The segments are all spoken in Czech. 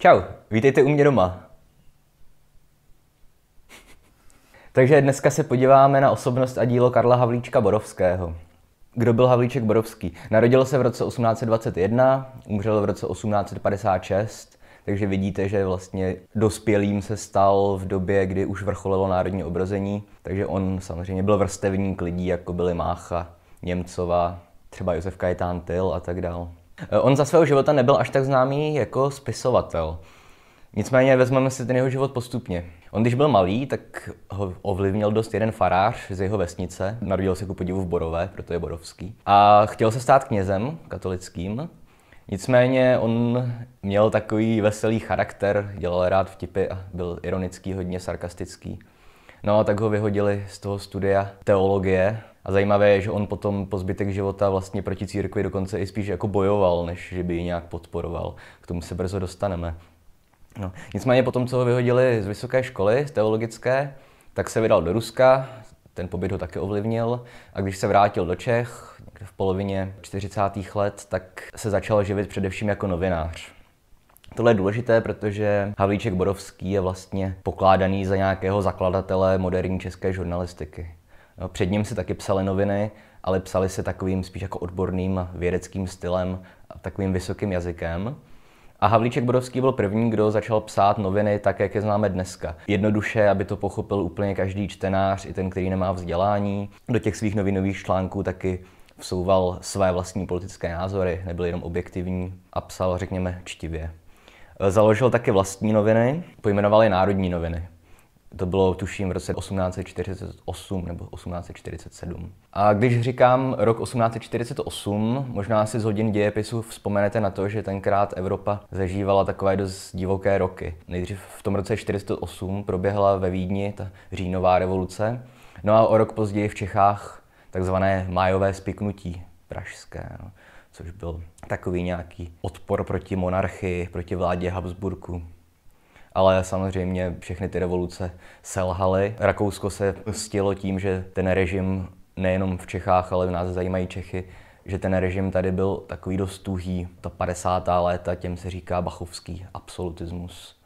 Čau, vítejte u mě doma. Takže dneska se podíváme na osobnost a dílo Karla Havlíčka Borovského. Kdo byl Havlíček Borovský? Narodil se v roce 1821, umřel v roce 1856, takže vidíte, že vlastně dospělým se stal v době, kdy už vrcholilo národní obrození, takže on samozřejmě byl vrstevník lidí, jako byli Mácha, Němcová, třeba Josef Kajetán Tyl a tak dále. Eh, on za svého života nebyl až tak známý jako spisovatel. Nicméně vezmeme si ten jeho život postupně. On když byl malý, tak ho ovlivnil dost jeden farář z jeho vesnice. Narodil se ku podivu v Borové, proto je borovský. A chtěl se stát knězem katolickým. Nicméně on měl takový veselý charakter, dělal rád vtipy a byl ironický, hodně sarkastický. No a tak ho vyhodili z toho studia teologie a zajímavé je, že on potom po zbytek života vlastně proti církvi dokonce i spíš jako bojoval, než že by ji nějak podporoval. K tomu se brzo dostaneme. No. Nicméně potom, co ho vyhodili z vysoké školy, z teologické, tak se vydal do Ruska, ten pobyt ho také ovlivnil a když se vrátil do Čech, někde v polovině 40. let, tak se začal živit především jako novinář. Tohle je důležité, protože Havlíček Borovský je vlastně pokládaný za nějakého zakladatele moderní české žurnalistiky. Eh, před ním si taky psaly noviny, ale psali se takovým spíš jako odborným vědeckým stylem, takovým vysokým jazykem. A Havlíček Bodovský byl první, kdo začal psát noviny tak, jak je známe dneska. Jednoduše, aby to pochopil úplně každý čtenář, i ten, který nemá vzdělání. Do těch svých novinových článků taky vsouval své vlastní politické názory, nebyl jenom objektivní a psal, řekněme, čtivě. Eh, založil taky vlastní noviny, pojmenoval je Národní noviny. To bylo, tuším, v roce 1848 nebo 1847. A když říkám rok 1848, možná si z hodin dějepisu vzpomenete na to, že tenkrát Evropa zažívala takové dost divoké roky. Nejdřív v tom roce 1848 proběhla ve Vídni ta říjnová revoluce, no a o rok později v Čechách takzvané májové spiknutí pražské. No což byl takový nějaký odpor proti monarchii, proti vládě Habsburku ale samozřejmě všechny ty revoluce selhaly. Rakousko se stilo tím, že ten režim nejenom v Čechách, ale v nás zajímají Čechy, že ten režim tady byl takový dost tuhý. Ta 50. léta, těm se říká bachovský absolutismus.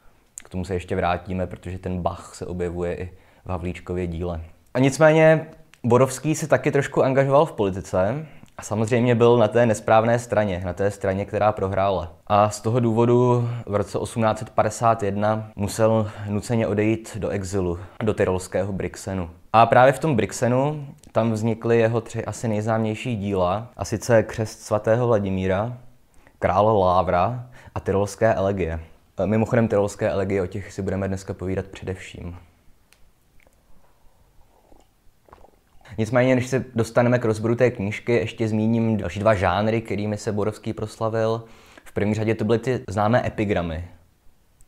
K tomu se ještě vrátíme, protože ten Bach se objevuje i v Havlíčkově díle. A nicméně Borovský se taky trošku angažoval v politice, a samozřejmě byl na té nesprávné straně, na té straně, která prohrála. A z toho důvodu v roce 1851 musel nuceně odejít do exilu, do tyrolského Brixenu. A právě v tom Brixenu tam vznikly jeho tři asi nejznámější díla, a sice Křest svatého Vladimíra, Král Lávra a Tyrolské elegie. Mimochodem, Tyrolské elegie, o těch si budeme dneska povídat především. Nicméně, než se dostaneme k rozboru té knížky, ještě zmíním další dva žánry, kterými se Borovský proslavil. V první řadě to byly ty známé epigramy.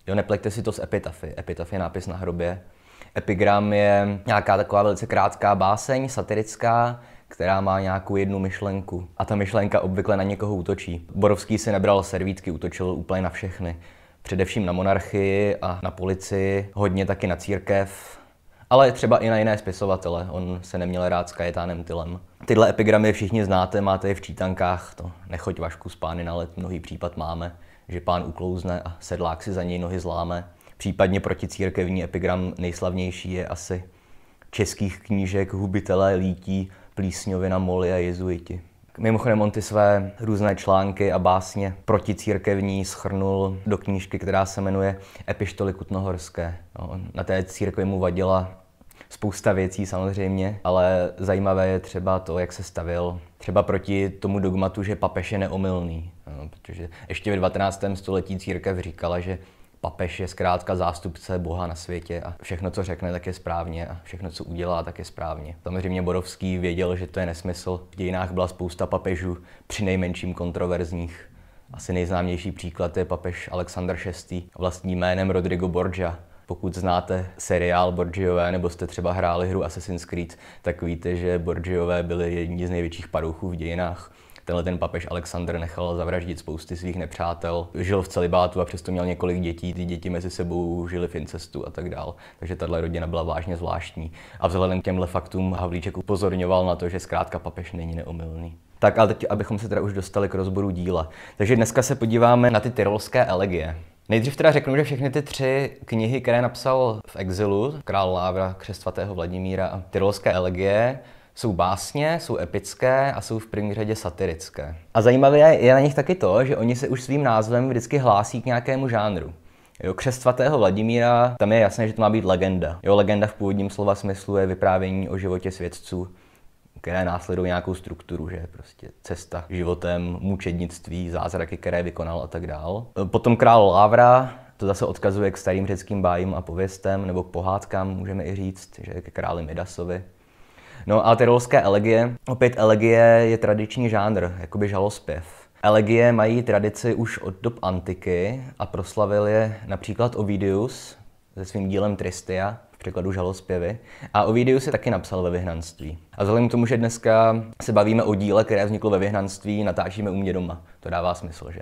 Jo, nepleťte si to s epitafy. Epitaf je nápis na hrobě. Epigram je nějaká taková velice krátká báseň, satirická, která má nějakou jednu myšlenku. A ta myšlenka obvykle na někoho útočí. Borovský si nebral servítky, útočil úplně na všechny. Především na monarchii a na policii, hodně taky na církev, ale třeba i na jiné spisovatele. On se neměl rád s Kajetánem Tylem. Tyhle epigramy všichni znáte, máte je v čítankách, to nechoď Vašku z pány na let, mnohý případ máme, že pán uklouzne a sedlák si za něj nohy zláme. Případně proticírkevní epigram nejslavnější je asi českých knížek hubitelé lítí, plísňovina, moli a jezuiti. Mimochodem on ty své různé články a básně proticírkevní schrnul do knížky, která se jmenuje Epištoly Kutnohorské. No, na té církvi mu vadila spousta věcí samozřejmě, ale zajímavé je třeba to, jak se stavil třeba proti tomu dogmatu, že papež je neomylný. No, protože ještě ve 19. století církev říkala, že Papež je zkrátka zástupce Boha na světě a všechno, co řekne, tak je správně a všechno, co udělá, tak je správně. Samozřejmě Borovský věděl, že to je nesmysl. V dějinách byla spousta papežů, při nejmenším kontroverzních. Asi nejznámější příklad je papež Alexander VI. vlastním jménem Rodrigo Borgia. Pokud znáte seriál Borgiové nebo jste třeba hráli hru Assassin's Creed, tak víte, že Borgiové byli jedni z největších padouchů v dějinách. Tenhle ten papež Alexander nechal zavraždit spousty svých nepřátel, žil v celibátu a přesto měl několik dětí, ty děti mezi sebou žili v incestu a tak dál. Takže tahle rodina byla vážně zvláštní. A vzhledem k těmhle faktům Havlíček upozorňoval na to, že zkrátka papež není neomylný. Tak ale teď, abychom se teda už dostali k rozboru díla. Takže dneska se podíváme na ty tyrolské elegie. Nejdřív teda řeknu, že všechny ty tři knihy, které napsal v exilu, Král Lávra, Křest svatého Vladimíra a Tyrolské elegie, jsou básně, jsou epické a jsou v první řadě satirické. A zajímavé je na nich taky to, že oni se už svým názvem vždycky hlásí k nějakému žánru. Jo, křest svatého Vladimíra, tam je jasné, že to má být legenda. Jo, legenda v původním slova smyslu je vyprávění o životě svědců, které následují nějakou strukturu, že prostě cesta životem, mučednictví, zázraky, které vykonal a tak dál. Potom král Lávra, to zase odkazuje k starým řeckým bájím a pověstem, nebo pohádkám, můžeme i říct, že ke králi Midasovi. No a tyrolské elegie, opět elegie je tradiční žánr, jakoby žalospěv. Elegie mají tradici už od dob antiky a proslavil je například Ovidius se svým dílem Tristia, v překladu žalospěvy. A Ovidius se taky napsal ve vyhnanství. A vzhledem k tomu, že dneska se bavíme o díle, které vzniklo ve vyhnanství, natáčíme u mě doma. To dává smysl, že?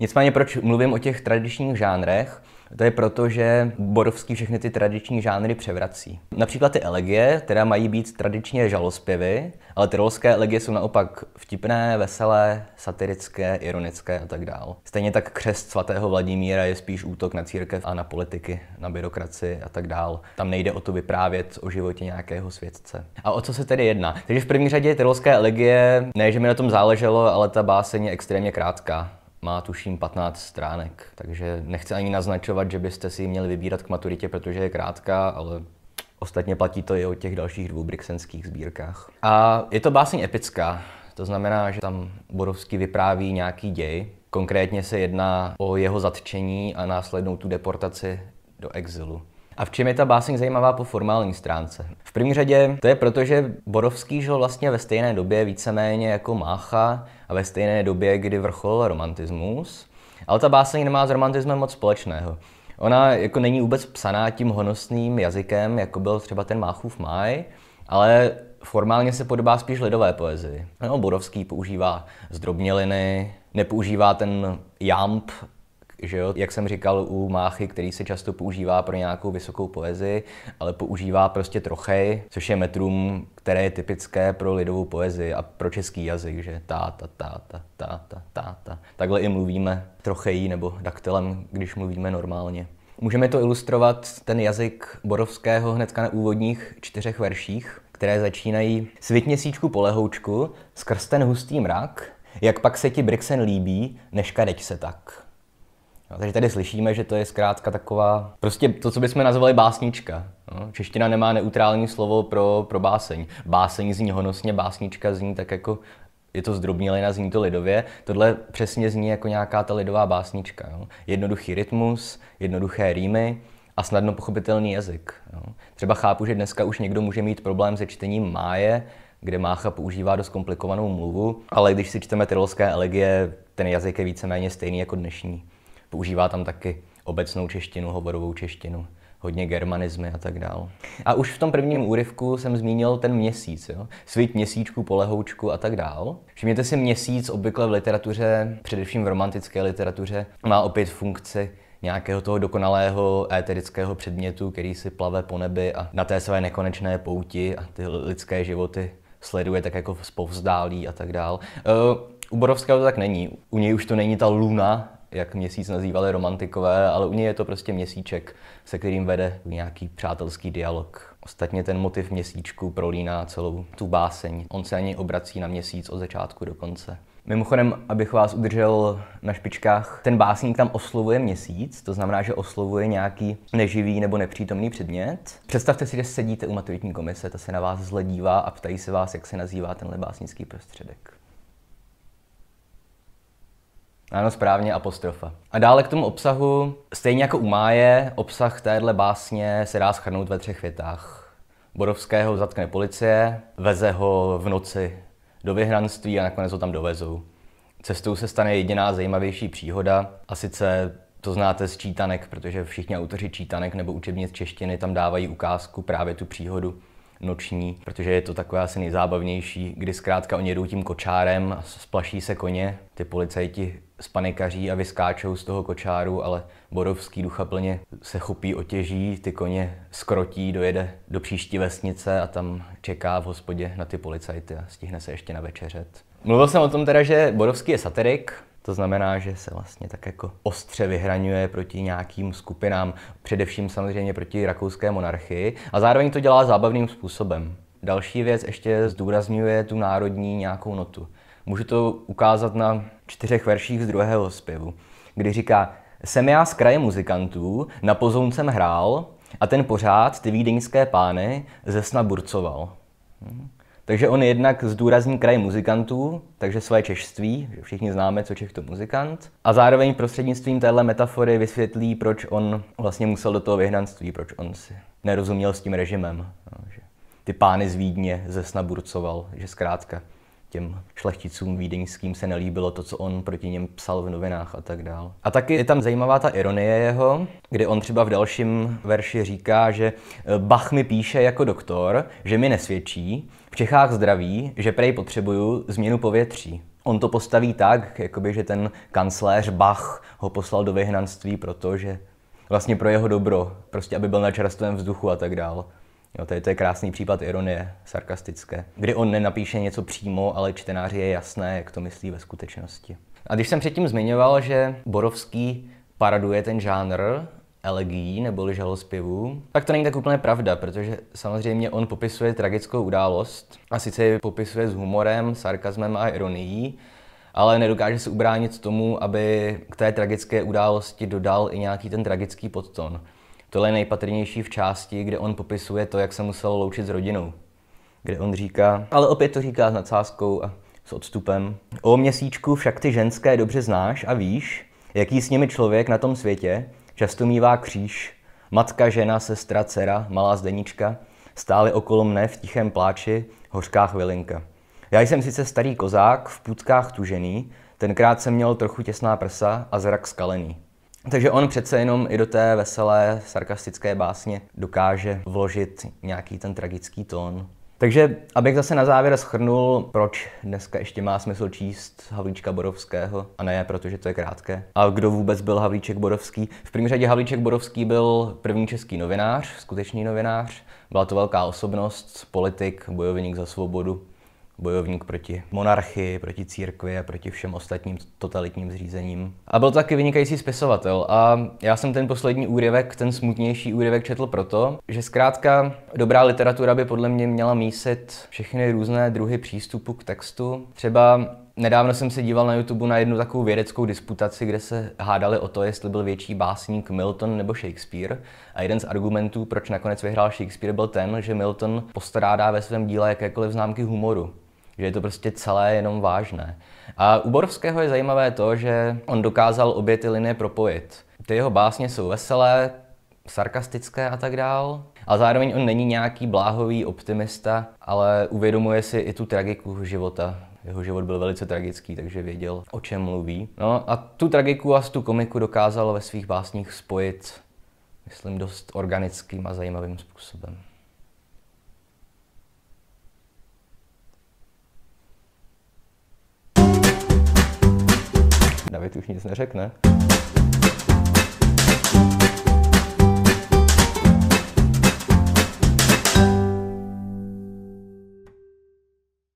Nicméně proč mluvím o těch tradičních žánrech? To je proto, že Borovský všechny ty tradiční žánry převrací. Například ty elegie, které mají být tradičně žalospěvy, ale tyrolské elegie jsou naopak vtipné, veselé, satirické, ironické a tak dál. Stejně tak křest svatého Vladimíra je spíš útok na církev a na politiky, na byrokraci a tak dál. Tam nejde o to vyprávět o životě nějakého světce. A o co se tedy jedná? Takže v první řadě tyrolské elegie, ne, že mi na tom záleželo, ale ta báseň je extrémně krátká má tuším 15 stránek, takže nechci ani naznačovat, že byste si ji měli vybírat k maturitě, protože je krátká, ale ostatně platí to i o těch dalších dvou brixenských sbírkách. A je to básně epická, to znamená, že tam Borovský vypráví nějaký děj, konkrétně se jedná o jeho zatčení a následnou tu deportaci do exilu. A v čem je ta báseň zajímavá po formální stránce? V první řadě to je proto, že Borovský žil vlastně ve stejné době víceméně jako Mácha a ve stejné době, kdy vrchol romantismus, ale ta báseň nemá s romantismem moc společného. Ona jako není vůbec psaná tím honosným jazykem, jako byl třeba ten Máchův máj, ale formálně se podobá spíš lidové poezii. No, Borovský používá zdrobněliny, nepoužívá ten jamp že jo? Jak jsem říkal u Máchy, který se často používá pro nějakou vysokou poezii, ale používá prostě trochej, což je metrum, které je typické pro lidovou poezii a pro český jazyk, že ta ta, ta ta, ta ta, ta ta. Takhle i mluvíme trochejí nebo daktelem, když mluvíme normálně. Můžeme to ilustrovat ten jazyk Borovského hnedka na úvodních čtyřech verších, které začínají Svit měsíčku lehoučku, skrz ten hustý mrak, jak pak se ti Brixen líbí, než se tak. Takže tady slyšíme, že to je zkrátka taková, prostě to, co bychom nazvali básnička. No, čeština nemá neutrální slovo pro, pro báseň. Báseň zní honosně, básnička zní tak jako je to zdrobnělina, zní to lidově. Tohle přesně zní jako nějaká ta lidová básnička. No. Jednoduchý rytmus, jednoduché rýmy a snadno pochopitelný jazyk. No. Třeba chápu, že dneska už někdo může mít problém se čtením máje, kde Mácha používá dost komplikovanou mluvu, ale když si čteme tyrolské elegie, ten jazyk je víceméně stejný jako dnešní. Používá tam taky obecnou češtinu, hovorovou češtinu, hodně germanizmy a tak dále. A už v tom prvním úryvku jsem zmínil ten měsíc, jo? Svít měsíčku, polehoučku a tak dále. Všimněte si, měsíc obvykle v literatuře, především v romantické literatuře, má opět funkci nějakého toho dokonalého éterického předmětu, který si plave po nebi a na té své nekonečné pouti a ty lidské životy sleduje tak jako spovzdálí a tak dále. u Borovského to tak není. U něj už to není ta luna, jak měsíc nazývali romantikové, ale u něj je to prostě měsíček, se kterým vede nějaký přátelský dialog. Ostatně ten motiv měsíčku prolíná celou tu báseň. On se ani obrací na měsíc od začátku do konce. Mimochodem, abych vás udržel na špičkách, ten básník tam oslovuje měsíc, to znamená, že oslovuje nějaký neživý nebo nepřítomný předmět. Představte si, že sedíte u maturitní komise, ta se na vás zledívá a ptají se vás, jak se nazývá tenhle básnický prostředek. Ano, správně, apostrofa. A dále k tomu obsahu, stejně jako u Máje, obsah téhle básně se dá schrnout ve třech větách. Borovského zatkne policie, veze ho v noci do vyhranství a nakonec ho tam dovezou. Cestou se stane jediná zajímavější příhoda a sice to znáte z čítanek, protože všichni autoři čítanek nebo učebnic češtiny tam dávají ukázku právě tu příhodu noční, protože je to taková asi nejzábavnější, kdy zkrátka oni jedou tím kočárem a splaší se koně. Ty policajti spanikaří a vyskáčou z toho kočáru, ale Borovský duchaplně se chopí otěží, ty koně skrotí, dojede do příští vesnice a tam čeká v hospodě na ty policajty a stihne se ještě na večeřet. Mluvil jsem o tom teda, že Borovský je satirik, to znamená, že se vlastně tak jako ostře vyhraňuje proti nějakým skupinám, především samozřejmě proti rakouské monarchii a zároveň to dělá zábavným způsobem. Další věc ještě zdůrazňuje tu národní nějakou notu. Můžu to ukázat na čtyřech verších z druhého zpěvu, kdy říká Jsem já z kraje muzikantů, na pozouncem hrál a ten pořád ty vídeňské pány ze sna burcoval. Hm. Takže on jednak zdůrazní kraj muzikantů, takže své češství, že všichni známe, co Čech to muzikant, a zároveň prostřednictvím téhle metafory vysvětlí, proč on vlastně musel do toho vyhnanství, proč on si nerozuměl s tím režimem. No, že ty pány z Vídně ze sna burcoval, že zkrátka těm šlechticům vídeňským se nelíbilo to, co on proti něm psal v novinách a tak dál. A taky je tam zajímavá ta ironie jeho, kdy on třeba v dalším verši říká, že eh, Bach mi píše jako doktor, že mi nesvědčí, v Čechách zdraví, že prej potřebuju změnu povětří. On to postaví tak, jakoby, že ten kancléř Bach ho poslal do vyhnanství, protože vlastně pro jeho dobro, prostě aby byl na čerstvém vzduchu a tak dál. Jo, to, je, to je krásný případ ironie, sarkastické, kdy on nenapíše něco přímo, ale čtenáři je jasné, jak to myslí ve skutečnosti. A když jsem předtím zmiňoval, že Borovský paraduje ten žánr elegií neboli žalospěvů, tak to není tak úplně pravda, protože samozřejmě on popisuje tragickou událost a sice ji popisuje s humorem, sarkazmem a ironií, ale nedokáže se ubránit tomu, aby k té tragické události dodal i nějaký ten tragický podton. Tohle je nejpatrnější v části, kde on popisuje to, jak se musel loučit s rodinou. Kde on říká, ale opět to říká s nadsázkou a s odstupem. O měsíčku však ty ženské dobře znáš a víš, jaký s nimi člověk na tom světě často mívá kříž. Matka, žena, sestra, dcera, malá zdenička, stály okolo mne v tichém pláči, hořká chvilinka. Já jsem sice starý kozák, v půdkách tužený, tenkrát jsem měl trochu těsná prsa a zrak skalený. Takže on přece jenom i do té veselé, sarkastické básně dokáže vložit nějaký ten tragický tón. Takže, abych zase na závěr schrnul, proč dneska ještě má smysl číst Havlíčka Borovského, a ne protože to je krátké. A kdo vůbec byl Havlíček Borovský? V prvním řadě Havlíček Borovský byl první český novinář, skutečný novinář. Byla to velká osobnost, politik, bojovník za svobodu bojovník proti monarchii, proti církvi a proti všem ostatním totalitním zřízením. A byl to taky vynikající spisovatel a já jsem ten poslední úryvek, ten smutnější úryvek četl proto, že zkrátka dobrá literatura by podle mě měla mísit všechny různé druhy přístupu k textu. Třeba Nedávno jsem se díval na YouTube na jednu takovou vědeckou disputaci, kde se hádali o to, jestli byl větší básník Milton nebo Shakespeare. A jeden z argumentů, proč nakonec vyhrál Shakespeare, byl ten, že Milton postrádá ve svém díle jakékoliv známky humoru že je to prostě celé jenom vážné. A u Borovského je zajímavé to, že on dokázal obě ty linie propojit. Ty jeho básně jsou veselé, sarkastické a tak dál. A zároveň on není nějaký bláhový optimista, ale uvědomuje si i tu tragiku života. Jeho život byl velice tragický, takže věděl, o čem mluví. No a tu tragiku a tu komiku dokázal ve svých básních spojit, myslím, dost organickým a zajímavým způsobem. David už nic neřekne.